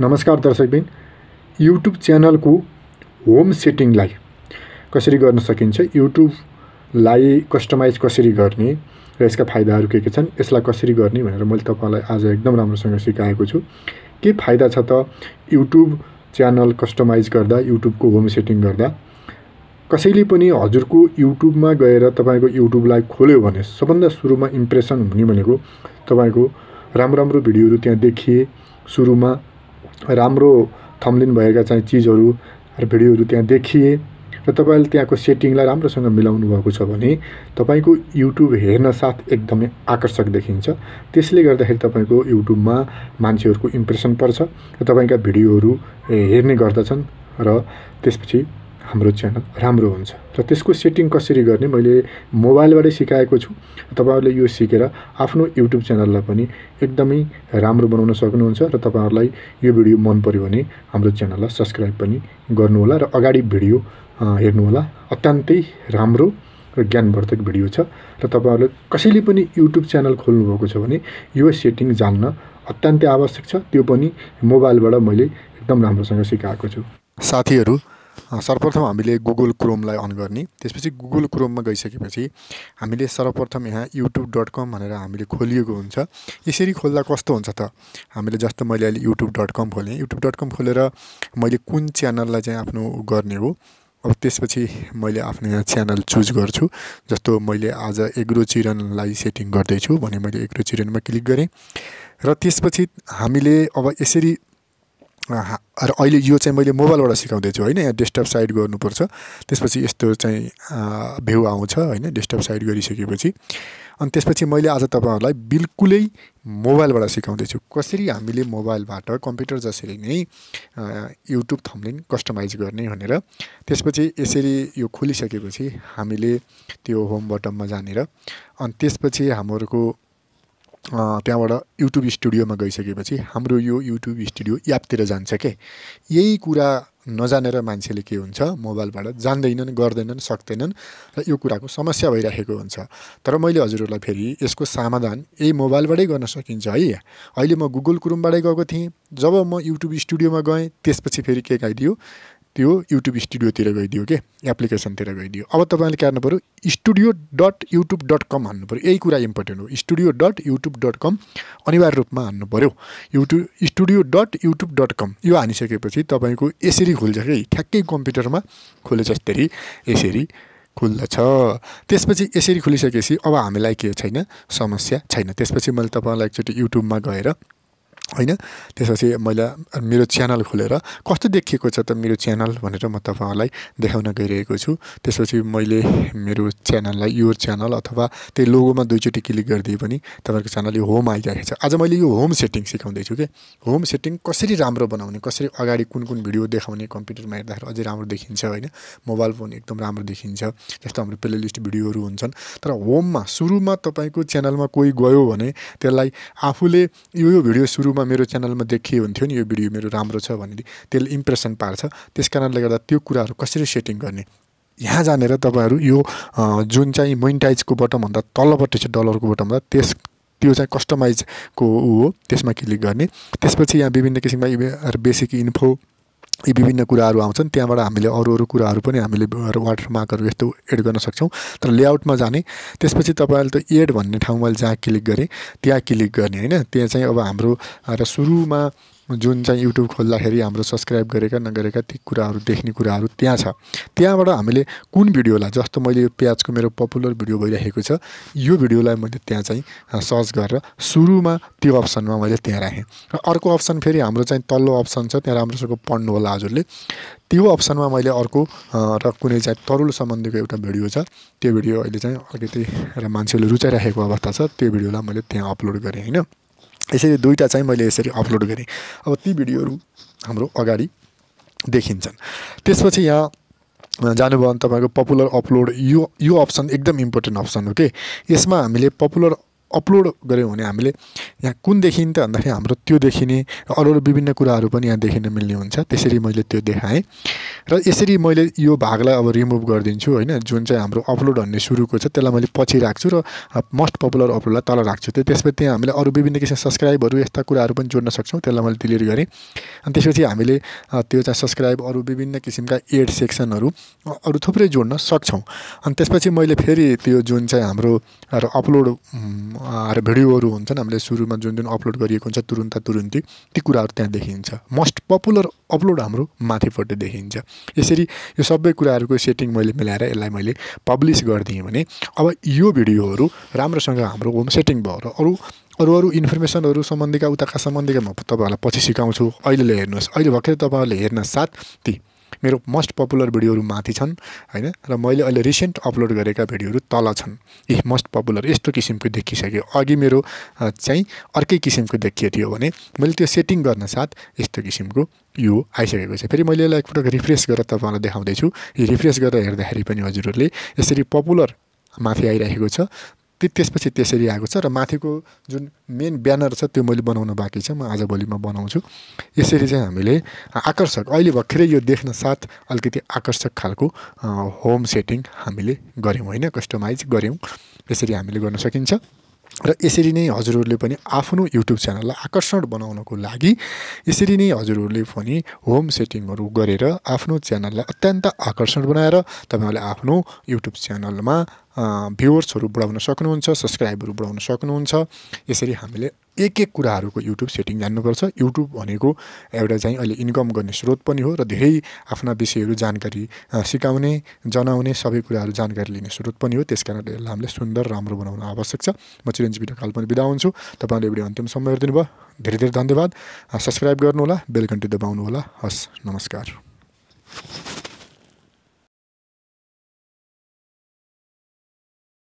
नमस्कार दर्शक दर्शकबिन युट्युब च्यानलको होम सेटिङलाई कसरी गर्न सकिन्छ युट्युबलाई कस्टमाइज कसरी गर्ने र यसका फाइदाहरू के के छन् यसलाई कसरी गर्ने भनेर मैले तपाईँलाई आज एकदम राम्रोसँग सिकाएको छु के फाइदा छ त युट्युब च्यानल कस्टमाइज गर्दा युट्युबको होम सेटिङ गर्दा कसैले पनि हजुरको युट्युबमा गएर तपाईँको युट्युबलाई खोल्यो भने सबभन्दा सुरुमा इम्प्रेसन हुने भनेको तपाईँको राम्रो राम्रो भिडियोहरू त्यहाँ देखिए सुरुमा राम्रो थम्लिन भएका चाहिँ चिजहरू र भिडियोहरू त्यहाँ देखिए र तपाईँले त्यहाँको सेटिङलाई राम्रोसँग मिलाउनु भएको छ भने तपाईँको युट्युब हेर्न साथ एकदमै आकर्षक देखिन्छ त्यसले गर्दाखेरि तपाईँको युट्युबमा मान्छेहरूको इम्प्रेसन पर्छ र तपाईँका भिडियोहरू हेर्ने गर्दछन् र त्यसपछि हाम्रो च्यानल राम्रो हुन्छ र त्यसको सेटिङ कसरी गर्ने मैले मोबाइलबाटै सिकाएको छु तपाईँहरूले यो सिकेर आफ्नो युट्युब च्यानललाई पनि एकदमै राम्रो बनाउन सक्नुहुन्छ र तपाईँहरूलाई यो भिडियो मन पऱ्यो भने हाम्रो च्यानललाई सब्सक्राइब पनि गर्नुहोला र अगाडि भिडियो हेर्नुहोला अत्यन्तै राम्रो र ज्ञानवर्धक भिडियो छ र तपाईँहरूले कसैले पनि युट्युब च्यानल खोल्नुभएको छ भने यो सेटिङ जान्न अत्यन्तै आवश्यक छ त्यो पनि मोबाइलबाट मैले एकदम राम्रोसँग सिकाएको छु साथीहरू सर्वप्रथम हामीले गुगल क्रोमलाई अन गर्ने त्यसपछि गुगल क्रोममा गइसकेपछि हामीले सर्वप्रथम यहाँ युट्युब डट कम भनेर हामीले खोलिएको हुन्छ यसरी खोल्दा कस्तो हुन्छ त हामीले जस्तो मैले अहिले युट्युब डट कम खोलेँ युट्युब डट कम खोलेर मैले कुन च्यानललाई चाहिँ आफ्नो गर्ने हो अब त्यसपछि मैले आफ्नो यहाँ च्यानल चुज गर्छु जस्तो मैले आज एग्रो चिरनलाई सेटिङ गर्दैछु भने मैले एग्रो चिरनमा क्लिक गरेँ र त्यसपछि हामीले अब यसरी र अहिले यो चाहिँ मैले मोबाइलबाट सिकाउँदैछु होइन यहाँ डेस्कटप साइड गर्नुपर्छ त्यसपछि यस्तो चाहिँ भ्यू आउँछ होइन डेस्कटप साइड गरिसकेपछि अनि त्यसपछि मैले आज तपाईँहरूलाई बिल्कुलै मोबाइलबाट सिकाउँदैछु कसरी हामीले मोबाइलबाट कम्प्युटर जसरी नै युट्युब थम्लिन कस्टमाइज गर्ने भनेर त्यसपछि यसरी यो खोलिसकेपछि हामीले त्यो होम बटनमा जानेर अनि त्यसपछि हाम्रोको त्यहाँबाट युट्युब स्टुडियोमा गइसकेपछि हाम्रो यो युट्युब स्टुडियो एपतिर जान्छ के यही कुरा नजानेर मान्छेले के हुन्छ मोबाइलबाट जान्दैनन् गर्दैनन् सक्दैनन् र यो कुराको समस्या भइराखेको हुन्छ तर मैले हजुरहरूलाई फेरि यसको समाधान यही मोबाइलबाटै गर्न सकिन्छ है अहिले म गुगल क्रुमबाटै गएको थिएँ जब म युट्युब स्टुडियोमा गएँ त्यसपछि फेरि के गइदियो त्यो युट्युब स्टुडियोतिर गइदियो कि एप्लिकेसनतिर गइदियो अब तपाईँले के हान्नु पऱ्यो studio dot YouTube dot com हान्नु पऱ्यो यही कुरा इम्पोर्टेन्ट हो studio dot YouTube dot com अनिवार्य रूपमा हान्नु पऱ्यो YouTube studio dot YouTube dot com यो हानिसकेपछि तपाईँको यसरी खुल्छ कि ठ्याक्कै कम्प्युटरमा खुले जस्तै यसरी खुल्दछ त्यसपछि यसरी खुलिसकेपछि अब हामीलाई के छैन समस्या छैन त्यसपछि मैले तपाईँलाई एकचोटि युट्युबमा गएर होइन त्यसपछि मैले मेरो च्यानल खोलेर कस्तो देखिएको छ त मेरो च्यानल भनेर म तपाईँहरूलाई देखाउन गइरहेको छु त्यसपछि मैले मेरो च्यानललाई यो च्यानल अथवा त्यही लोगोमा दुईचोटि क्लिक गरिदिए पनि तपाईँहरूको च्यानल यो होम आइरहेको छ आज मैले यो होम सेटिङ सिकाउँदैछु कि होम सेटिङ कसरी राम्रो बनाउने कसरी अगाडि कुन कुन भिडियो देखाउने कम्प्युटरमा हेर्दाखेरि अझै राम्रो देखिन्छ होइन मोबाइल फोन एकदम राम्रो देखिन्छ जस्तो हाम्रो प्लेलिस्ट भिडियोहरू हुन्छन् तर होममा सुरुमा तपाईँको च्यानलमा कोही गयो भने त्यसलाई आफूले यो यो भिडियो सुरुमा मेरो च्यानलमा देखियो हुन्थ्यो नि यो भिडियो मेरो राम्रो छ भने त्यसले इम्प्रेसन पार्छ त्यस कारणले गर्दा त्यो कुराहरू कसरी सेटिङ गर्ने यहाँ जानेर तपाईँहरू यो जुन चाहिँ मोइन्टाइजको बटमभन्दा तलबाट छ डलरको बटमभन्दा त्यस त्यो चाहिँ कस्टमाइजको ऊ हो त्यसमा क्लिक गर्ने त्यसपछि यहाँ विभिन्न किसिमका बेसिक इन्फो यी विभिन्न कुराहरू आउँछन् त्यहाँबाट हामीले अरू अरू कुराहरू पनि हामीले वाटर मार्कहरू यस्तो एड गर्न सक्छौँ तर लेआउटमा जाने त्यसपछि तपाईँले त एड भन्ने ठाउँ मैले जहाँ क्लिक गरेँ त्यहाँ क्लिक गर्ने होइन त्यहाँ चाहिँ अब हाम्रो र सुरुमा जुन चाहिँ युट्युब खोल्दाखेरि हाम्रो सब्सक्राइब गरेका नगरेका ती कुराहरू देख्ने कुराहरू त्यहाँ छ त्यहाँबाट हामीले कुन भिडियोलाई जस्तो मैले यो प्याजको मेरो पपुलर भिडियो भइरहेको छ यो भिडियोलाई मैले त्यहाँ चाहिँ सर्च गरेर सुरुमा त्यो अप्सनमा मैले त्यहाँ राखेँ र अर्को अप्सन फेरि हाम्रो चाहिँ तल्लो अप्सन छ त्यहाँ राम्रोसँग पढ्नु होला हजुरले त्यो अप्सनमा मैले अर्को र कुनै चाहिँ तरुल सम्बन्धीको एउटा भिडियो छ त्यो भिडियो अहिले चाहिँ अलिकति र मान्छेहरूले रुचाइराखेको अवस्था छ त्यो भिडियोलाई मैले त्यहाँ अपलोड गरेँ होइन यसरी दुईवटा चाहिँ मैले यसरी अपलोड गरेँ अब ती भिडियोहरू हाम्रो अगाडि देखिन्छन् त्यसपछि यहाँ जानुभयो भने तपाईँको पपुलर अपलोड यो यो अप्सन एकदम इम्पोर्टेन्ट अप्सन हो कि यसमा हामीले पपुलर अपलोड गऱ्यौँ भने हामीले यहाँ कुन देखिन् त भन्दाखेरि हाम्रो त्यो देखिने र अरू अरू विभिन्न कुराहरू पनि यहाँ देखिन मिल्ने हुन्छ त्यसरी मैले त्यो देखाएँ र यसरी मैले यो भागलाई अब रिमुभ गरिदिन्छु होइन जुन चाहिँ हाम्रो अपलोड भन्ने सुरुको छ त्यसलाई मैले पछि राख्छु र मोस्ट पपुलर अपलोडलाई तल राख्छु त्यो त्यसपछि त्यहाँ हामीले अरू विभिन्न किसिम सब्सक्राइबहरू यस्ता कुराहरू पनि जोड्न सक्छौँ त्यसलाई मैले डिलिट गरेँ अनि त्यसपछि हामीले त्यो चाहिँ सब्सक्राइब अरू विभिन्न किसिमका एड सेक्सनहरू अरू थुप्रै जोड्न सक्छौँ अनि त्यसपछि मैले फेरि त्यो जुन चाहिँ हाम्रो अपलोड भिडियोहरू हुन्छन् हामीले सुरुमा जुन जुन अपलोड गरिएको हुन्छ तुरुन्त तुरुन्ती ती कुराहरू त्यहाँ देखिन्छ मोस्ट पपुलर अपलोड हाम्रो माथिपट्टि देखिन्छ यसरी यो सबै कुराहरूको सेटिङ मैले मिलाएर यसलाई मैले पब्लिस गरिदिएँ भने अब यो भिडियोहरू राम्रोसँग हाम्रो होम सेटिङ भयो र अरू अरू अरू इन्फर्मेसनहरू सम्बन्धीका उताका सम्बन्धीका म तपाईँहरूलाई पछि सिकाउँछु अहिले हेर्नुहोस् अहिले भर्खरै तपाईँहरूले हेर्न साथ ती मेरो मोस्ट पपुलर भिडियोहरू माथि छन् होइन र मैले अहिले रिसेन्ट अपलोड गरेका भिडियोहरू तल छन् यी मोस्ट पपुलर यस्तो किसिमको देखिसक्यो अघि मेरो चाहिँ अर्कै किसिमको देखिएको थियो भने मैले त्यो सेटिङ गर्न साथ यस्तो किसिमको यो आइसकेको छ फेरि मैले यसलाई एकपटक रिफ्रेस गरेर तपाईँलाई देखाउँदैछु यो रिफ्रेस गरेर हेर्दाखेरि पनि हजुरहरूले यसरी पपुलर माथि आइरहेको छ त्यसपछि त्यसरी आएको छ र माथिको जुन मेन ब्यानर छ त्यो मैले बनाउन बाँकी छ म आजभोलि म बनाउँछु यसरी चाहिँ हामीले आकर्षक अहिले भर्खरै यो देख्न साथ अलिकति आकर्षक खालको होम सेटिङ हामीले गऱ्यौँ होइन कस्टमाइज गऱ्यौँ यसरी हामीले गर्न सकिन्छ र यसरी नै हजुरहरूले पनि आफ्नो युट्युब च्यानललाई आकर्षण बनाउनको लागि यसरी नै हजुरहरूले पनि होम सेटिङहरू गरेर आफ्नो च्यानललाई अत्यन्त आकर्षण बनाएर तपाईँहरूले आफ्नो युट्युब च्यानलमा भ्युवर्सहरू बढाउन सक्नुहुन्छ सब्सक्राइबहरू बढाउन सक्नुहुन्छ यसरी हामीले एक एक कुराहरूको युट्युब सेटिङ जान्नुपर्छ युट्युब भनेको एउटा चाहिँ अहिले इन्कम गर्ने स्रोत पनि हो र धेरै आफ्ना विषयहरू जानकारी सिकाउने जनाउने सबै कुराहरू जानकारी लिने स्रोत पनि हो त्यस कारणले यसलाई हामीले सुन्दर राम्रो बनाउन आवश्यक छ म चिरञ्जीवी ढकाल पनि बिदा हुन्छु तपाईँले एउटा अन्तिम समय भयो धेरै धेरै धन्यवाद सब्सक्राइब गर्नुहोला बेलकन्टी दबाउनु होला हस् नमस्कार